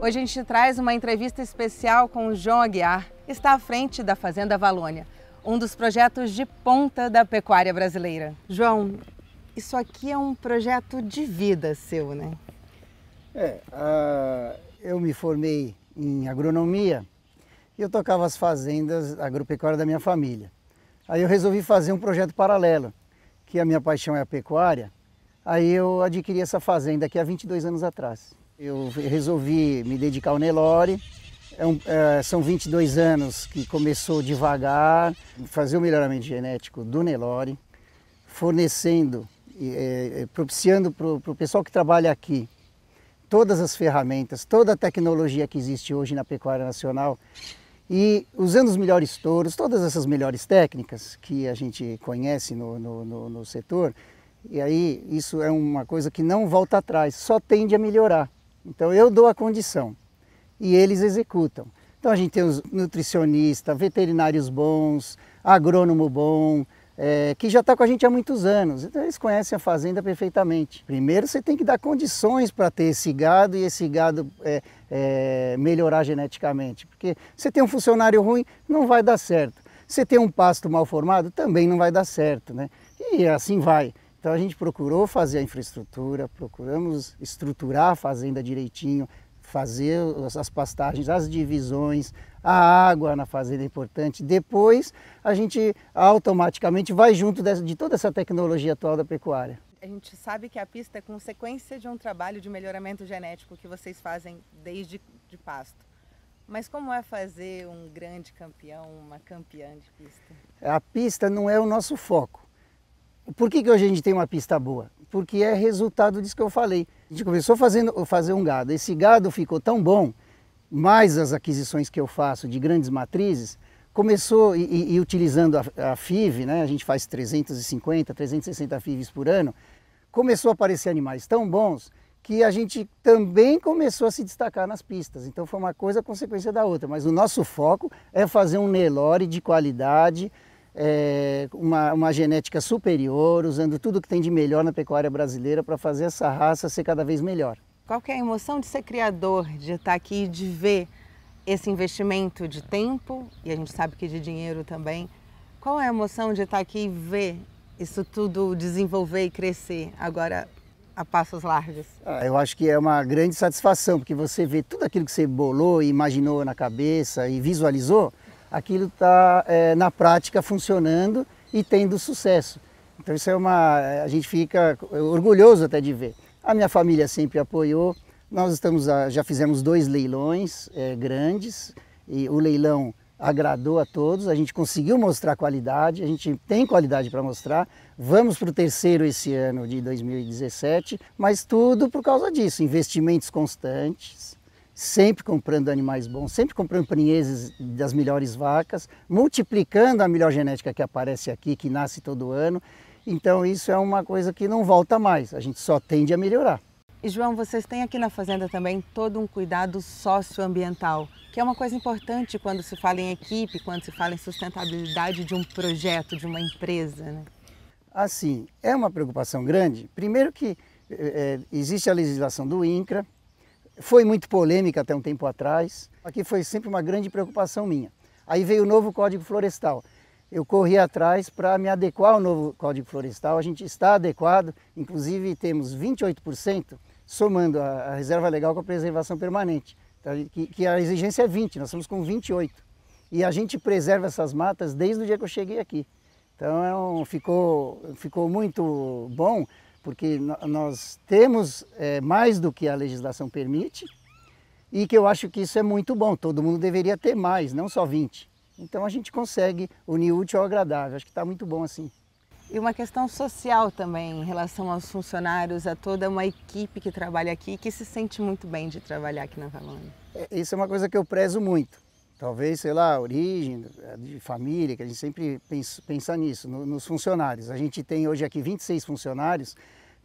Hoje a gente traz uma entrevista especial com o João Aguiar, que está à frente da Fazenda Valônia um dos projetos de ponta da pecuária brasileira. João, isso aqui é um projeto de vida seu, né? É, uh, eu me formei em agronomia e eu tocava as fazendas agropecuárias da minha família. Aí eu resolvi fazer um projeto paralelo, que a minha paixão é a pecuária. Aí eu adquiri essa fazenda aqui há 22 anos atrás. Eu resolvi me dedicar ao Nelore, é um, é, são 22 anos que começou devagar fazer o melhoramento genético do Nelore, fornecendo, é, é, propiciando para o pro pessoal que trabalha aqui todas as ferramentas, toda a tecnologia que existe hoje na pecuária nacional e usando os melhores touros, todas essas melhores técnicas que a gente conhece no, no, no, no setor, e aí isso é uma coisa que não volta atrás, só tende a melhorar. Então eu dou a condição e eles executam. Então a gente tem os nutricionistas, veterinários bons, agrônomo bom, é, que já está com a gente há muitos anos, então eles conhecem a fazenda perfeitamente. Primeiro você tem que dar condições para ter esse gado e esse gado é, é, melhorar geneticamente, porque você tem um funcionário ruim, não vai dar certo. Você tem um pasto mal formado, também não vai dar certo, né? E assim vai. Então a gente procurou fazer a infraestrutura, procuramos estruturar a fazenda direitinho, fazer as pastagens, as divisões, a água na fazenda é importante. Depois a gente automaticamente vai junto de toda essa tecnologia atual da pecuária. A gente sabe que a pista é consequência de um trabalho de melhoramento genético que vocês fazem desde de pasto. Mas como é fazer um grande campeão, uma campeã de pista? A pista não é o nosso foco. Por que, que hoje a gente tem uma pista boa? Porque é resultado disso que eu falei. A gente começou fazendo fazer um gado. Esse gado ficou tão bom, mais as aquisições que eu faço de grandes matrizes, começou e, e utilizando a, a, FIV, né? a gente faz 350, 360 FIVs por ano, começou a aparecer animais tão bons que a gente também começou a se destacar nas pistas. Então foi uma coisa consequência da outra, mas o nosso foco é fazer um Nelore de qualidade, é, uma, uma genética superior, usando tudo que tem de melhor na pecuária brasileira para fazer essa raça ser cada vez melhor. Qual é a emoção de ser criador, de estar aqui e de ver esse investimento de tempo, e a gente sabe que de dinheiro também, qual é a emoção de estar aqui e ver isso tudo desenvolver e crescer agora a passos largos? Ah, eu acho que é uma grande satisfação, porque você vê tudo aquilo que você bolou, imaginou na cabeça e visualizou, aquilo está é, na prática funcionando e tendo sucesso. Então isso é uma, é, a gente fica orgulhoso até de ver. A minha família sempre apoiou. Nós estamos a, já fizemos dois leilões é, grandes e o leilão agradou a todos. A gente conseguiu mostrar qualidade, a gente tem qualidade para mostrar. Vamos para o terceiro esse ano de 2017, mas tudo por causa disso, investimentos constantes, sempre comprando animais bons, sempre comprando prinheses das melhores vacas, multiplicando a melhor genética que aparece aqui, que nasce todo ano. Então isso é uma coisa que não volta mais, a gente só tende a melhorar. E João, vocês têm aqui na fazenda também todo um cuidado socioambiental, que é uma coisa importante quando se fala em equipe, quando se fala em sustentabilidade de um projeto, de uma empresa, né? Assim, é uma preocupação grande. Primeiro que é, existe a legislação do INCRA, foi muito polêmica até um tempo atrás. Aqui foi sempre uma grande preocupação minha. Aí veio o novo Código Florestal. Eu corri atrás para me adequar ao novo Código Florestal. A gente está adequado, inclusive temos 28% somando a, reserva legal com a preservação permanente, tá? que, a exigência é 20, nós estamos com 28. E a gente preserva essas matas desde o dia que eu cheguei aqui. Então é ficou, ficou muito bom porque nós temos é, mais do que a legislação permite e que eu acho que isso é muito bom, todo mundo deveria ter mais, não só 20. Então a gente consegue unir útil ao agradável, acho que está muito bom assim. E uma questão social também em relação aos funcionários, a toda uma equipe que trabalha aqui, que se sente muito bem de trabalhar aqui na Valônia. É, isso é uma coisa que eu prezo muito. Talvez, sei lá, origem, eh, de família, que a gente sempre pensa nisso, nos funcionários. A gente tem hoje aqui 26 funcionários,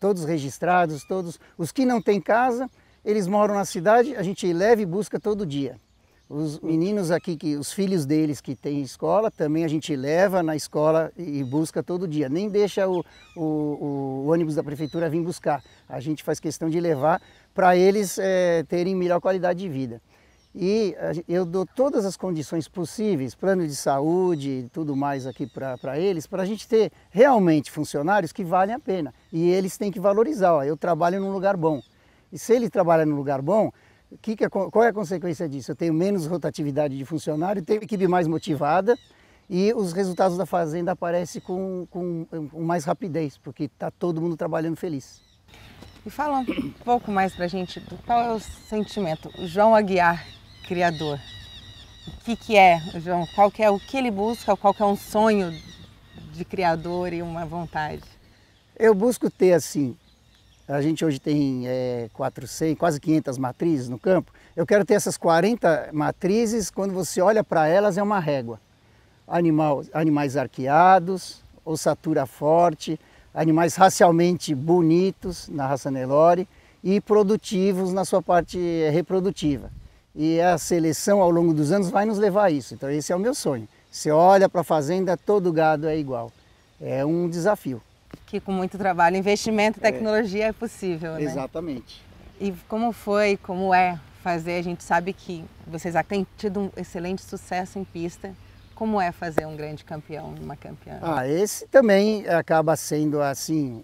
todos registrados, todos. Os que não têm casa, eles moram na cidade, a gente leva e busca todo dia. Os meninos aqui, que os filhos deles que têm escola, também a gente leva na escola e busca todo dia. Nem deixa o, o, o ônibus da prefeitura vir buscar. A gente faz questão de levar para eles é, terem melhor qualidade de vida. E eu dou todas as condições possíveis, plano de saúde e tudo mais aqui para eles, para a gente ter realmente funcionários que valem a pena. E eles têm que valorizar, ó, eu trabalho num lugar bom. E se ele trabalha num lugar bom, que que é, qual é a consequência disso? Eu tenho menos rotatividade de funcionário, tenho equipe mais motivada e os resultados da fazenda aparecem com, com, com mais rapidez, porque está todo mundo trabalhando feliz. E fala um pouco mais pra gente do qual é o sentimento. O João Aguiar criador? O que, que é, João? Qual que é o que ele busca? Qual que é um sonho de criador e uma vontade? Eu busco ter assim. A gente hoje tem é, 400, quase 500 matrizes no campo. Eu quero ter essas 40 matrizes. Quando você olha para elas, é uma régua. Animal, animais arqueados, ossatura forte, animais racialmente bonitos na raça Nelore e produtivos na sua parte eh, reprodutiva e a seleção ao longo dos anos vai nos levar a isso. Então esse é o meu sonho. Você olha para a fazenda, todo gado é igual. É um desafio. Que com muito trabalho, investimento e é. tecnologia é, é possível, né? Exatamente. E como foi, como é fazer? A gente sabe que vocês têm tido um excelente sucesso em pista. Como é fazer um grande campeão, uma campeã? Ah, esse também acaba sendo assim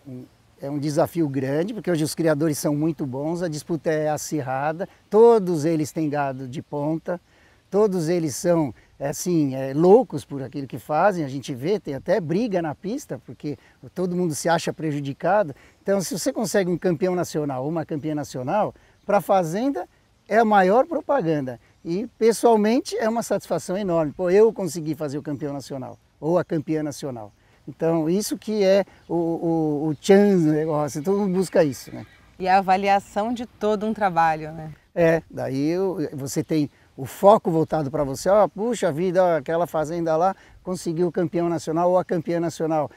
é um desafio grande, porque hoje os criadores são muito bons, a disputa é acirrada, todos eles têm gado de ponta, todos eles são é assim é, loucos por aquilo que fazem, a gente vê, tem até briga na pista, porque todo mundo se acha prejudicado. Então, se você consegue um campeão nacional ou uma campeã nacional, para a Fazenda é a maior propaganda. E, pessoalmente, é uma satisfação enorme. Pô, eu consegui fazer o campeão nacional ou a campeã nacional. Então, isso que é o, o, o chance do negócio, todo então, mundo busca isso, né? E a avaliação de todo um trabalho, né? É, daí você tem o foco voltado para você, ó, puxa vida, aquela fazenda lá conseguiu o campeão nacional ou a campeã nacional.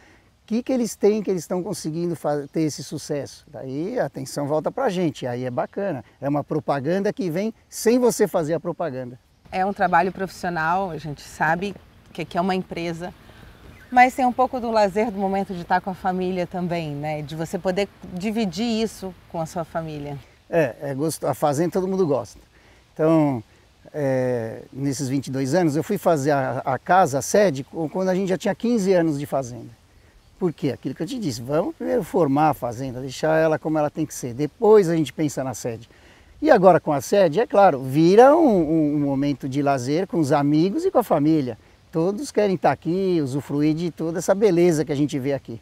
O que, que eles têm que eles estão conseguindo fazer, ter esse sucesso? Daí a atenção volta para a gente, aí é bacana. É uma propaganda que vem sem você fazer a propaganda. É um trabalho profissional, a gente sabe que aqui é uma empresa mas tem um pouco do lazer do momento de estar com a família também, né? De você poder dividir isso com a sua família. É, é gosto, a fazenda todo mundo gosta. Então, é, nesses 22 anos, eu fui fazer a, a, casa, a sede, quando a gente já tinha 15 anos de fazenda. Por quê? Aquilo que eu te disse, vamos primeiro formar a fazenda, deixar ela como ela tem que ser, depois a gente pensa na sede. E agora com a sede, é claro, vira um, um momento de lazer com os amigos e com a família todos querem estar tá aqui, usufruir de toda essa beleza que a gente vê aqui.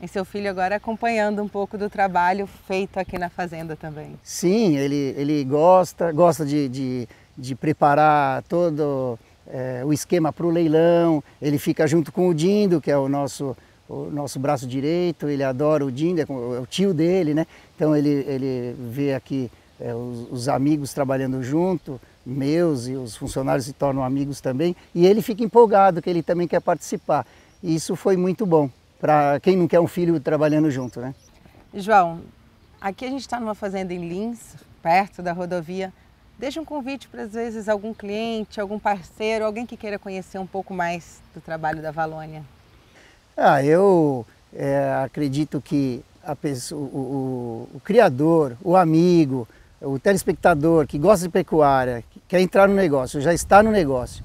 E seu filho agora acompanhando um pouco do trabalho feito aqui na fazenda também. Sim, ele, ele gosta, gosta de, de, de preparar todo é, o esquema para o leilão, ele fica junto com o Dindo, que é o nosso, o nosso braço direito, ele adora o Dindo, é, é o tio dele, né? Então ele, ele vê aqui é, os, os amigos trabalhando junto, meus e os funcionários se tornam amigos também, e ele fica empolgado que ele também quer participar. E isso foi muito bom para quem não quer um filho trabalhando junto, né? João, aqui a gente está numa fazenda em Lins, perto da rodovia. Deixa um convite para às vezes algum cliente, algum parceiro, alguém que queira conhecer um pouco mais do trabalho da Valônia. Ah, eu é, acredito que pessoa, o, o, o criador, o amigo, o telespectador que gosta de pecuária, que quer entrar no negócio, já está no negócio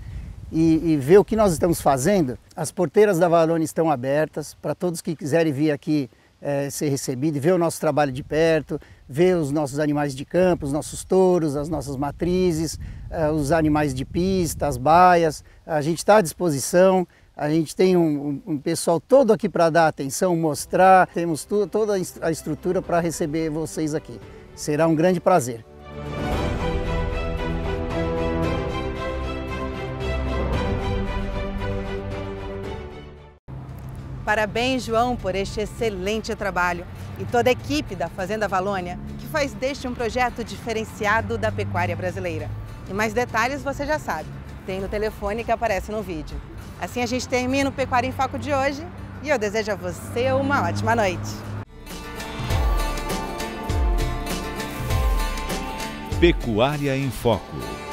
e, e ver o que nós estamos fazendo, as porteiras da Valone estão abertas para todos que quiserem vir aqui é, ser recebido, ver o nosso trabalho de perto, ver os nossos animais de campo, os nossos touros, as nossas matrizes, é, os animais de pista, as baias. A gente está à disposição. A gente tem um, um, pessoal todo aqui para dar atenção, mostrar, temos toda a estrutura para receber vocês aqui. Será um grande prazer. Parabéns, João, por este excelente trabalho e toda a equipe da Fazenda Valônia, que faz deste um projeto diferenciado da pecuária brasileira. E mais detalhes você já sabe, tem no telefone que aparece no vídeo. Assim a gente termina o Pecuária em Foco de hoje e eu desejo a você uma ótima noite. Pecuária em Foco.